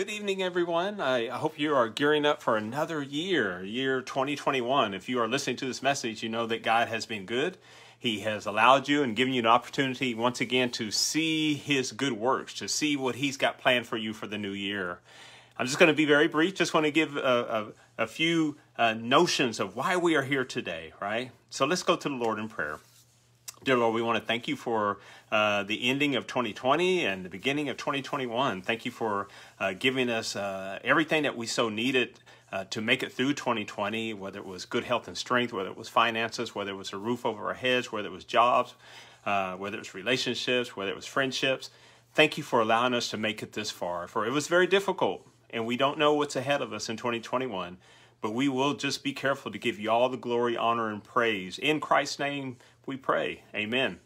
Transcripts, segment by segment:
Good evening, everyone. I hope you are gearing up for another year, year 2021. If you are listening to this message, you know that God has been good. He has allowed you and given you an opportunity once again to see His good works, to see what He's got planned for you for the new year. I'm just going to be very brief, just want to give a, a, a few uh, notions of why we are here today, right? So let's go to the Lord in prayer. Dear Lord, we want to thank you for uh, the ending of 2020 and the beginning of 2021. Thank you for uh, giving us uh, everything that we so needed uh, to make it through 2020, whether it was good health and strength, whether it was finances, whether it was a roof over our heads, whether it was jobs, uh, whether it was relationships, whether it was friendships. Thank you for allowing us to make it this far, for it was very difficult, and we don't know what's ahead of us in 2021 but we will just be careful to give you all the glory, honor, and praise. In Christ's name, we pray. Amen.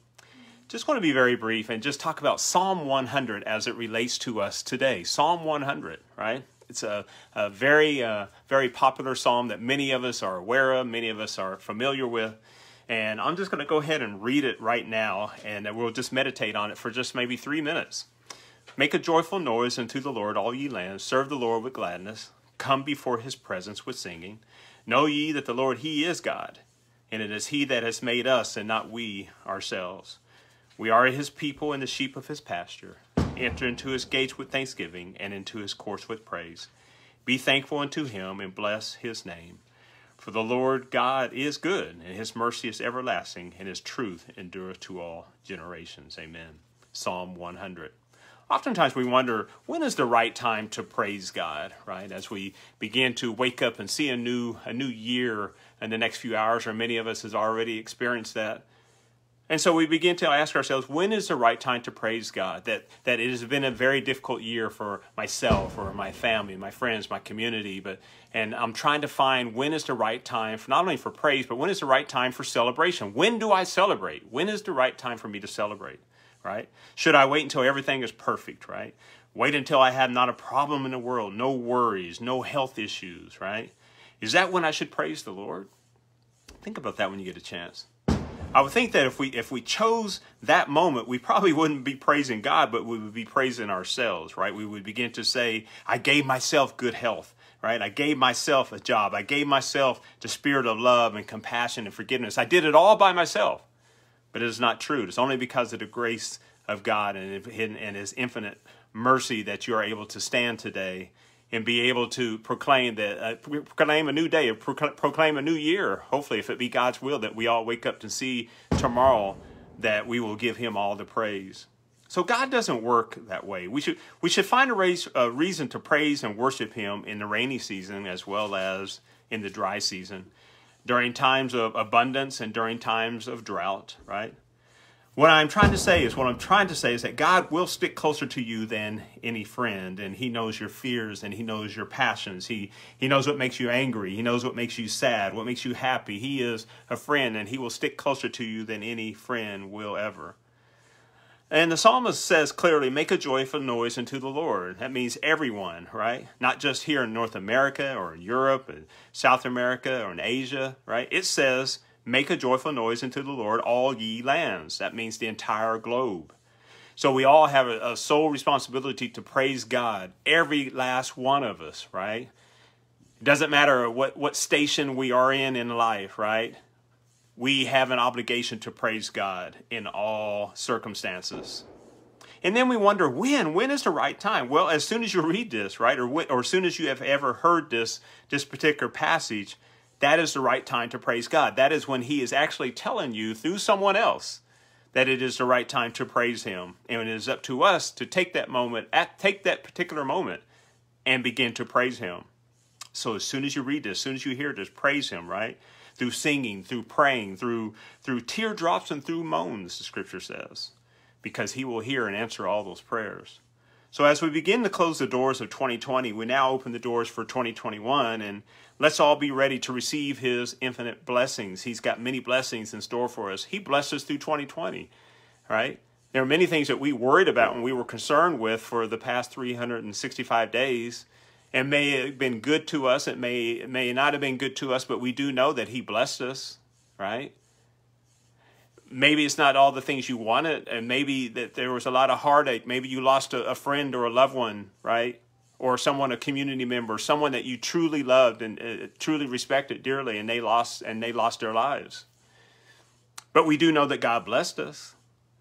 Just want to be very brief and just talk about Psalm 100 as it relates to us today. Psalm 100, right? It's a, a very, uh, very popular psalm that many of us are aware of, many of us are familiar with. And I'm just going to go ahead and read it right now, and we'll just meditate on it for just maybe three minutes. Make a joyful noise unto the Lord, all ye lands. Serve the Lord with gladness. Come before his presence with singing. Know ye that the Lord, he is God and it is He that has made us and not we ourselves. We are His people and the sheep of His pasture. Enter into His gates with thanksgiving and into His courts with praise. Be thankful unto Him and bless His name. For the Lord God is good, and His mercy is everlasting, and His truth endureth to all generations. Amen. Psalm 100 oftentimes we wonder when is the right time to praise God, right? As we begin to wake up and see a new a new year in the next few hours, or many of us has already experienced that. And so we begin to ask ourselves, when is the right time to praise God? That, that it has been a very difficult year for myself or my family, my friends, my community. But, and I'm trying to find when is the right time, for, not only for praise, but when is the right time for celebration? When do I celebrate? When is the right time for me to celebrate, right? Should I wait until everything is perfect, right? Wait until I have not a problem in the world, no worries, no health issues, right? Is that when I should praise the Lord? Think about that when you get a chance. I would think that if we if we chose that moment, we probably wouldn't be praising God, but we would be praising ourselves, right? We would begin to say, I gave myself good health, right? I gave myself a job. I gave myself the spirit of love and compassion and forgiveness. I did it all by myself. But it is not true. It's only because of the grace of God and, his infinite mercy that you are able to stand today and be able to proclaim that uh, proclaim a new day, proclaim a new year. Hopefully, if it be God's will, that we all wake up to see tomorrow that we will give Him all the praise. So God doesn't work that way. We should we should find a, a reason to praise and worship Him in the rainy season as well as in the dry season, during times of abundance and during times of drought. Right. What I'm trying to say is, what I'm trying to say is that God will stick closer to you than any friend, and He knows your fears, and He knows your passions. He, he knows what makes you angry. He knows what makes you sad, what makes you happy. He is a friend, and He will stick closer to you than any friend will ever. And the psalmist says clearly, make a joyful noise unto the Lord. That means everyone, right? Not just here in North America or Europe and South America or in Asia, right? It says, Make a joyful noise unto the Lord, all ye lands. That means the entire globe. So we all have a, a sole responsibility to praise God, every last one of us, right? It doesn't matter what, what station we are in in life, right? We have an obligation to praise God in all circumstances. And then we wonder when, when is the right time? Well, as soon as you read this, right, or, or as soon as you have ever heard this, this particular passage, that is the right time to praise God. That is when He is actually telling you through someone else that it is the right time to praise Him. And it is up to us to take that moment, at, take that particular moment, and begin to praise Him. So as soon as you read this, as soon as you hear this, praise Him, right? Through singing, through praying, through, through teardrops and through moans, the scripture says, because He will hear and answer all those prayers. So as we begin to close the doors of 2020, we now open the doors for 2021 and let's all be ready to receive his infinite blessings. He's got many blessings in store for us. He blessed us through 2020, right? There are many things that we worried about and we were concerned with for the past 365 days. and may have been good to us, it may, it may not have been good to us, but we do know that he blessed us, right? maybe it's not all the things you wanted and maybe that there was a lot of heartache maybe you lost a, a, friend or a loved one right or someone a community member someone that you truly loved and uh, truly respected dearly and they lost and they lost their lives but we do know that god blessed us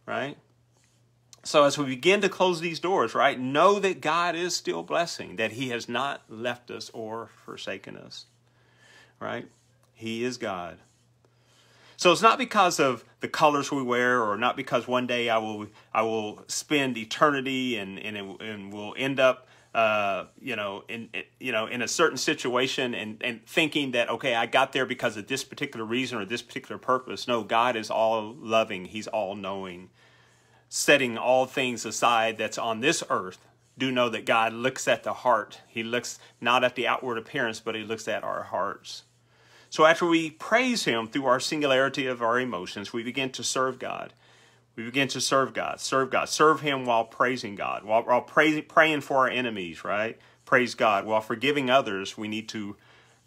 right so as we begin to close these doors right know that god is still blessing that he has not left us or forsaken us right he is god so it's not because of the colors we wear or not because one day I will I will spend eternity and and it, and will end up uh, you know in you know in a certain situation and and thinking that okay I got there because of this particular reason or this particular purpose. No, God is all loving. He's all knowing. Setting all things aside that's on this earth, do know that God looks at the heart. He looks not at the outward appearance, but he looks at our hearts. So after we praise Him through our singularity of our emotions, we begin to serve God. We begin to serve God, serve God, serve Him while praising God, while, while praying for our enemies, right? Praise God. While forgiving others, we need to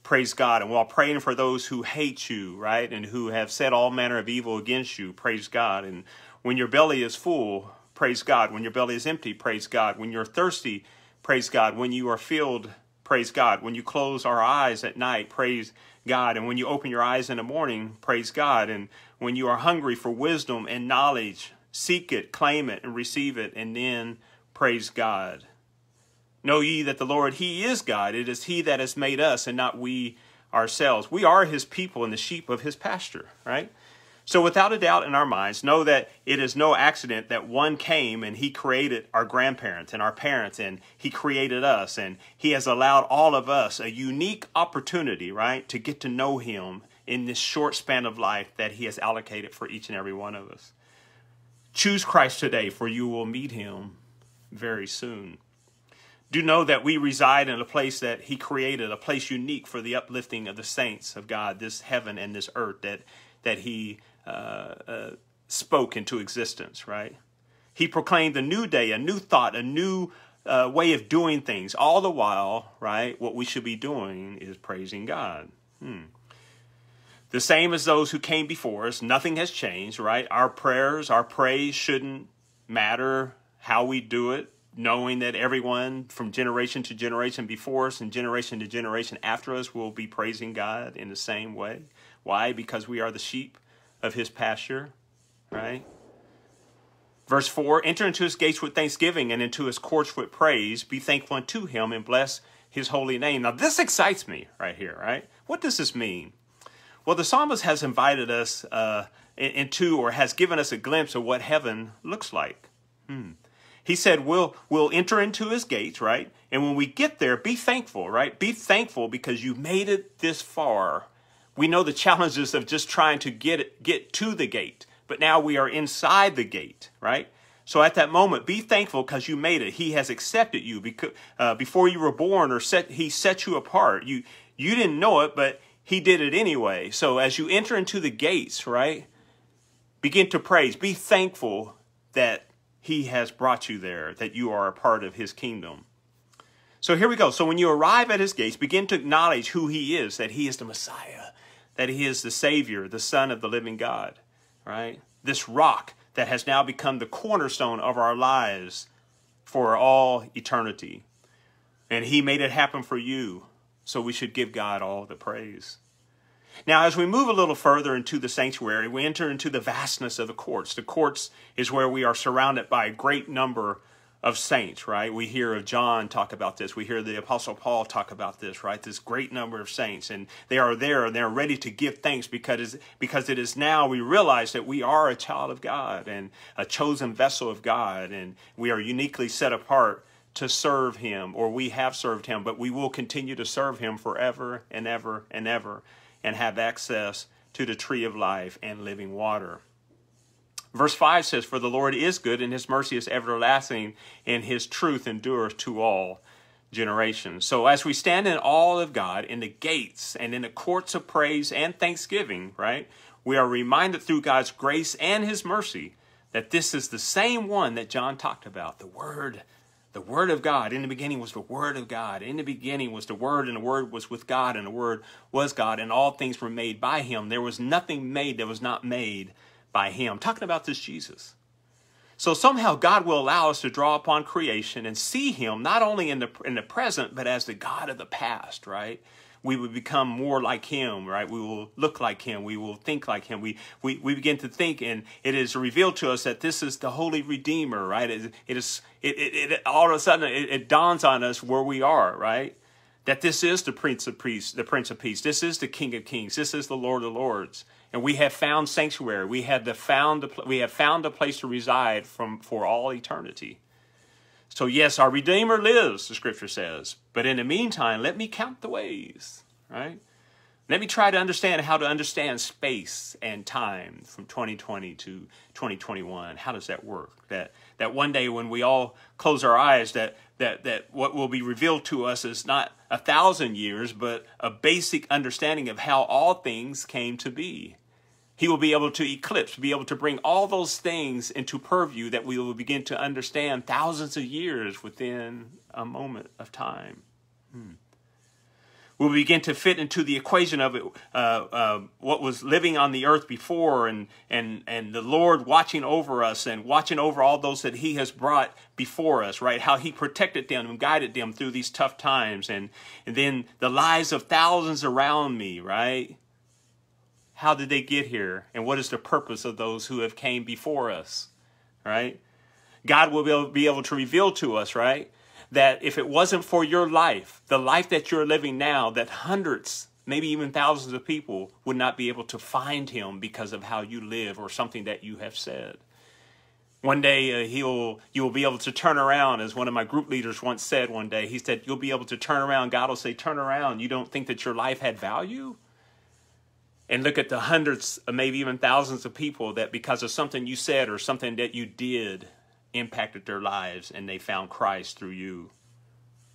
praise God. And while praying for those who hate you, right, and who have said all manner of evil against you, praise God. And when your belly is full, praise God. When your belly is empty, praise God. When you're thirsty, praise God. When you are filled, praise God. When you close our eyes at night, praise God. And when you open your eyes in the morning, praise God. And when you are hungry for wisdom and knowledge, seek it, claim it, and receive it, and then praise God. Know ye that the Lord, He is God. It is He that has made us and not we ourselves. We are His people and the sheep of His pasture, right? So, without a doubt in our minds, know that it is no accident that one came and he created our grandparents and our parents, and he created us, and he has allowed all of us a unique opportunity, right, to get to know him in this short span of life that he has allocated for each and every one of us. Choose Christ today, for you will meet him very soon. Do know that we reside in a place that he created, a place unique for the uplifting of the saints of God, this heaven and this earth that, that he uh, uh, spoke into existence, right? He proclaimed a new day, a new thought, a new uh, way of doing things. All the while, right, what we should be doing is praising God. Hmm. The same as those who came before us, nothing has changed, right? Our prayers, our praise shouldn't matter how we do it, knowing that everyone from generation to generation before us and generation to generation after us will be praising God in the same way. Why? Because we are the sheep of his pasture, right? Verse 4 Enter into his gates with thanksgiving and into his courts with praise. Be thankful unto him and bless his holy name. Now, this excites me right here, right? What does this mean? Well, the psalmist has invited us uh, into or has given us a glimpse of what heaven looks like. Hmm. He said, we'll, we'll enter into his gates, right? And when we get there, be thankful, right? Be thankful because you made it this far we know the challenges of just trying to get get to the gate, but now we are inside the gate, right? So at that moment, be thankful because you made it. He has accepted you because uh, before you were born, or set he set you apart. You you didn't know it, but he did it anyway. So as you enter into the gates, right? Begin to praise. Be thankful that he has brought you there, that you are a part of his kingdom. So here we go. So when you arrive at his gates, begin to acknowledge who he is, that he is the Messiah, that he is the Savior, the Son of the living God, right? This rock that has now become the cornerstone of our lives for all eternity. And he made it happen for you, so we should give God all the praise. Now, as we move a little further into the sanctuary, we enter into the vastness of the courts. The courts is where we are surrounded by a great number of saints, right? We hear of John talk about this. We hear the Apostle Paul talk about this, right? This great number of saints, and they are there and they're ready to give thanks because, because it is now we realize that we are a child of God and a chosen vessel of God, and we are uniquely set apart to serve Him, or we have served Him, but we will continue to serve Him forever and ever and ever and have access to the tree of life and living water. Verse 5 says, For the Lord is good, and his mercy is everlasting, and his truth endures to all generations. So as we stand in awe of God in the gates and in the courts of praise and thanksgiving, right, we are reminded through God's grace and his mercy that this is the same one that John talked about, the Word. The Word of God. In the beginning was the Word of God. In the beginning was the Word, and the Word was with God, and the Word was God, and all things were made by Him. There was nothing made that was not made by him. talking about this Jesus. So somehow God will allow us to draw upon creation and see him not only in the, in the present, but as the God of the past, right? We would become more like him, right? We will look like him. We will think like him. We, we, we begin to think and it is revealed to us that this is the Holy Redeemer, right? It, it is, it, it, it all of a sudden it, it dawns on us where we are, right? that this is the Prince of Peace, the Prince of Peace. This is the King of Kings. This is the Lord of Lords. And we have found sanctuary. We have the found we have found a place to reside from for all eternity. So yes, our Redeemer lives, the Scripture says. But in the meantime, let me count the ways, right? Let me try to understand how to understand space and time from 2020 to 2021. How does that work? That that one day when we all close our eyes, that that, that what will be revealed to us is not a thousand years, but a basic understanding of how all things came to be. He will be able to eclipse, be able to bring all those things into purview that we will begin to understand thousands of years within a moment of time. Hmm will begin to fit into the equation of it, uh, uh, what was living on the earth before and, and, and the Lord watching over us and watching over all those that he has brought before us, right? How he protected them and guided them through these tough times. And, and then the lives of thousands around me, right? How did they get here? And what is the purpose of those who have came before us, right? God will be able to reveal to us, right? that if it wasn't for your life, the life that you're living now, that hundreds, maybe even thousands of people would not be able to find him because of how you live or something that you have said. One day uh, he'll you will be able to turn around, as one of my group leaders once said. One day he said, "You'll be able to turn around." God will say, "Turn around." You don't think that your life had value, and look at the hundreds, uh, maybe even thousands of people that because of something you said or something that you did, impacted their lives and they found Christ through you.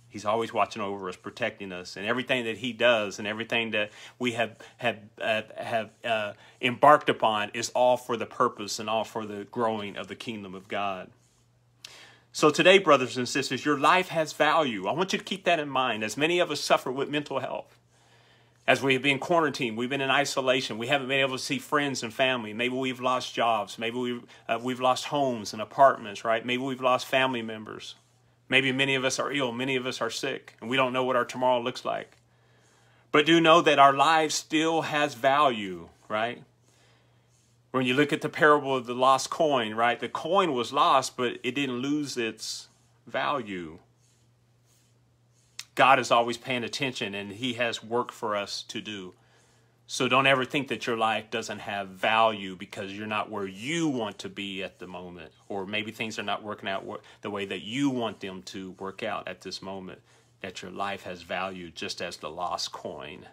He's always watching over us, protecting us, and everything that He does and everything that we have have have uh, embarked upon is all for the purpose and all for the growing of the kingdom of God. So today, brothers and sisters, your life has value. I want you to keep that in mind. As many of us suffer with mental health, as we've been quarantined, we've been in isolation, we haven't been able to see friends and family. Maybe we've lost jobs. Maybe we've, uh, we've lost homes and apartments, right? Maybe we've lost family members. Maybe many of us are ill, many of us are sick, and we don't know what our tomorrow looks like. But do know that our life still has value, right? When you look at the parable of the lost coin, right? The coin was lost, but it didn't lose its value. God is always paying attention and He has work for us to do. So don't ever think that your life doesn't have value because you're not where you want to be at the moment, or maybe things are not working out the way that you want them to work out at this moment, that your life has value just as the lost coin.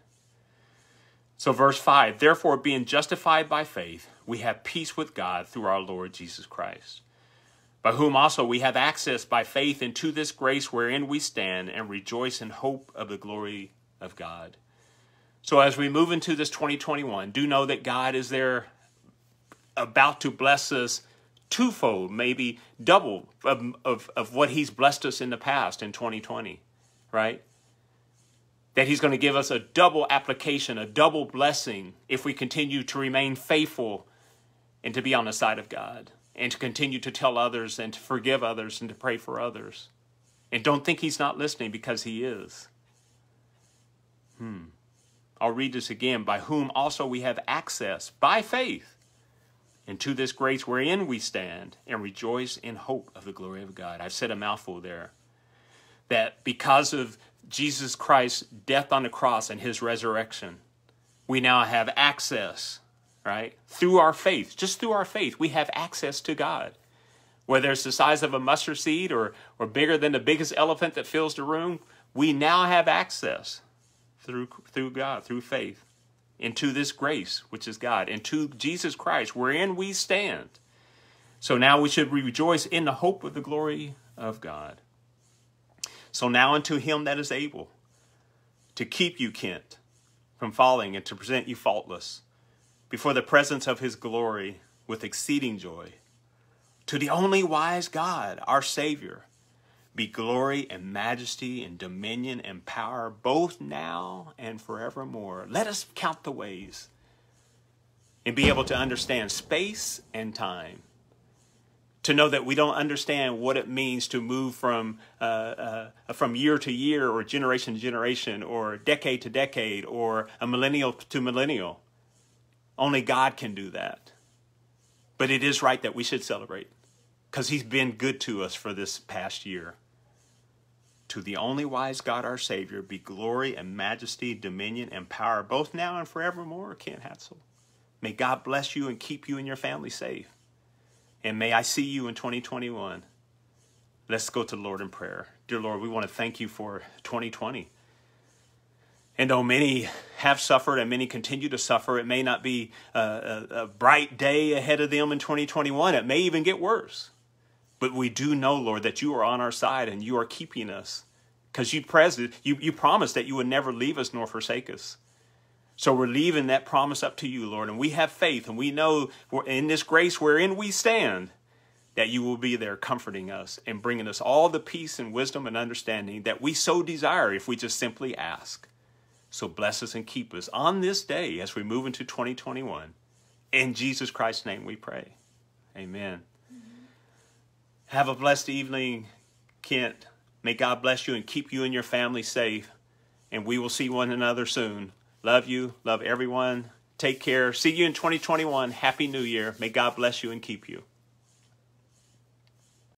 So, verse 5 Therefore, being justified by faith, we have peace with God through our Lord Jesus Christ by whom also we have access by faith into this grace wherein we stand and rejoice in hope of the glory of God. So as we move into this 2021, do know that God is there about to bless us twofold, maybe double of, of, of what he's blessed us in the past in 2020, right? That he's going to give us a double application, a double blessing if we continue to remain faithful and to be on the side of God and to continue to tell others and to forgive others and to pray for others. And don't think he's not listening because he is. Hmm. I'll read this again. By whom also we have access by faith into this grace wherein we stand and rejoice in hope of the glory of God. I've said a mouthful there. That because of Jesus Christ's death on the cross and his resurrection, we now have access right? Through our faith, just through our faith, we have access to God. Whether it's the size of a mustard seed or, or bigger than the biggest elephant that fills the room, we now have access through, through God, through faith, into this grace, which is God, into Jesus Christ, wherein we stand. So now we should rejoice in the hope of the glory of God. So now unto him that is able to keep you, Kent, from falling and to present you faultless before the presence of his glory with exceeding joy. To the only wise God, our Savior, be glory and majesty and dominion and power both now and forevermore. Let us count the ways and be able to understand space and time. To know that we don't understand what it means to move from, uh, uh, from year to year or generation to generation or decade to decade or a millennial to millennial only God can do that. But it is right that we should celebrate because he's been good to us for this past year. To the only wise God, our Savior, be glory and majesty, dominion and power, both now and forevermore, Kent Hatzel. May God bless you and keep you and your family safe. And may I see you in 2021. Let's go to the Lord in prayer. Dear Lord, we want to thank you for 2020. And though many have suffered and many continue to suffer, it may not be a, a, a, bright day ahead of them in 2021. It may even get worse. But we do know, Lord, that you are on our side and you are keeping us because you, you, you promised that you would never leave us nor forsake us. So we're leaving that promise up to you, Lord. And we have faith and we know in this grace wherein we stand that you will be there comforting us and bringing us all the peace and wisdom and understanding that we so desire if we just simply ask. So bless us and keep us on this day as we move into 2021. In Jesus Christ's name we pray. Amen. Mm -hmm. Have a blessed evening, Kent. May God bless you and keep you and your family safe. And we will see one another soon. Love you. Love everyone. Take care. See you in 2021. Happy New Year. May God bless you and keep you.